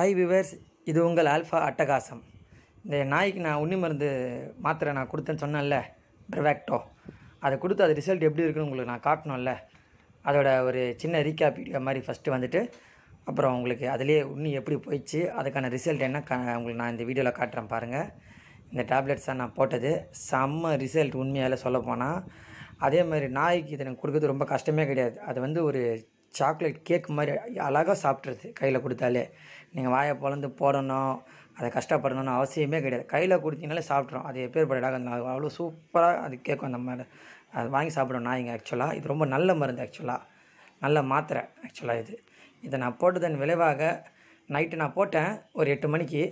hi viewers இது உங்கள் alpha அட்டகாசம் இந்த நாய்க்கு நான் உண்ணி மருந்து மாத்திரை நான் கொடுத்தேன்னு சொன்னேன்ல பிரவேக்டோ அதை கொடுத்து அது ரிசல்ட் எப்படி இருக்குன்னு உங்களுக்கு நான் காட்டணும்ல அதோட ஒரு சின்ன ரீகேப் வீடியோ மாதிரி ஃபஸ்ட்டு வந்துட்டு அப்புறம் உங்களுக்கு அதிலே உண்ணி எப்படி போயிடுச்சு அதுக்கான ரிசல்ட் என்ன க உங்களுக்கு நான் இந்த வீடியோவில் காட்டுறேன் பாருங்கள் இந்த டேப்லெட்ஸாக நான் போட்டது செம்ம ரிசல்ட் உண்மையால் சொல்ல போனால் அதே மாதிரி நாய்க்கு இதை கொடுக்கறது ரொம்ப கஷ்டமே கிடையாது அது வந்து ஒரு சாக்லேட் கேக் மாதிரி அழகாக சாப்பிட்றது கையில் கொடுத்தாலே நீங்கள் வாயை பிளந்து போடணும் அதை கஷ்டப்படணும்னு அவசியமே கிடையாது கையில் கொடுத்தீங்கனாலே சாப்பிட்றோம் அது எப்பேற்படடாக இருந்தாலும் அவ்வளோ சூப்பராக அது கேட்கும் அந்த மாதிரி அது வாங்கி சாப்பிடும் நாய்ங்க ஆக்சுவலாக இது ரொம்ப நல்ல மருந்து ஆக்சுவலாக நல்ல மாத்திரை ஆக்சுவலாக இது இதை நான் போட்டதன் விளைவாக நைட்டு நான் போட்டேன் ஒரு எட்டு மணிக்கு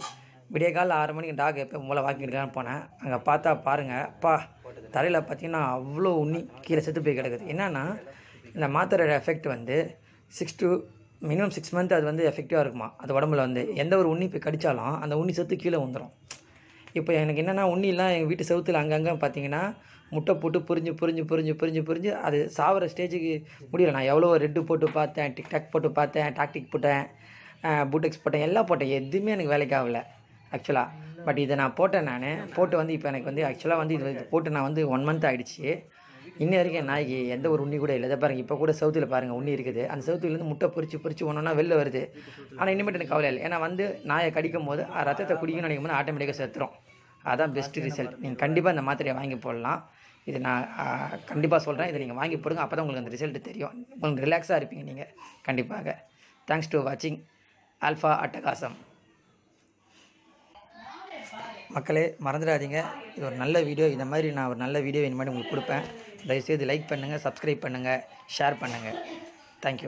விடிய காலைல ஆறு மணிக்கு டாக் எப்போ மூளை வாக்கிங் போனேன் அங்கே பார்த்தா பாருங்கள் அப்பா தரையில் பார்த்தீங்கன்னா அவ்வளோ உண்ணி கீழே செத்து போய் கிடக்குது என்னென்னா இந்த மாத்திரையோட எஃபெக்ட் வந்து six to minimum six month அது வந்து எஃபெக்டிவாக இருக்குமா அது உடம்புல வந்து எந்த ஒரு உண்ணி இப்போ கடித்தாலும் அந்த உண்ணி செத்து கீழே வந்துடும் இப்போ எனக்கு என்னென்னா உண்ணிலாம் எங்கள் வீட்டு செவுத்தில் அங்கங்கே பார்த்தீங்கன்னா முட்டை போட்டு புரிஞ்சு புரிஞ்சு புரிஞ்சு புரிஞ்சு புரிஞ்சு அது சாகிற ஸ்டேஜுக்கு முடியல நான் எவ்வளோ ரெட்டு போட்டு பார்த்தேன் டிக்டாக் போட்டு பார்த்தேன் டாக்டிக் போட்டேன் பூட்டெக்ஸ் போட்டேன் எல்லாம் போட்டேன் எதுவுமே எனக்கு வேலைக்கு ஆகலை ஆக்சுவலாக பட் இதை நான் போட்டேன் நான் போட்டு வந்து இப்போ எனக்கு வந்து ஆக்சுவலாக வந்து இது போட்டு நான் வந்து ஒன் மந்த் ஆகிடுச்சி இன்ன வரைக்கும் நாய்க்கு எந்த ஒரு உண்ணி கூட இல்லை பாருங்க பாருங்கள் இப்போ கூட சவுத்தில் பாருங்கள் உண்ணி இருக்குது அந்த சவுத்துலேருந்து முட்டை பொறிச்சு பொறிச்சு ஒன்றா வெளில வருது ஆனால் இனிமேட்டு எனக்கு கவலை இல்லை ஏன்னா வந்து நாயை கடிக்கும் போது ரத்தத்தை குடிக்கணும்னு நினைக்கும் போது ஆட்டோமேட்டிக்காக செத்துறோம் அதான் பெஸ்ட் ரிசல்ட் நீங்கள் கண்டிப்பாக இந்த மாத்திரையை வாங்கி போடலாம் இது நான் கண்டிப்பாக சொல்கிறேன் இதை நீங்கள் வாங்கி போடுங்க அப்போ தான் உங்களுக்கு அந்த ரிசல்ட் தெரியும் உங்களுக்கு ரிலாக்ஸாக இருப்பீங்க நீங்கள் கண்டிப்பாக தேங்க்ஸ் டு வாட்சிங் ஆல்ஃபா அட்டகாசம் மக்களே மறந்துடாதீங்க இது ஒரு நல்ல வீடியோ இந்த மாதிரி நான் ஒரு நல்ல வீடியோ இந்த மாதிரி உங்களுக்கு கொடுப்பேன் தயவுசெய்து லைக் பண்ணுங்கள் சப்ஸ்கிரைப் பண்ணுங்கள் ஷேர் பண்ணுங்கள் தேங்க்யூ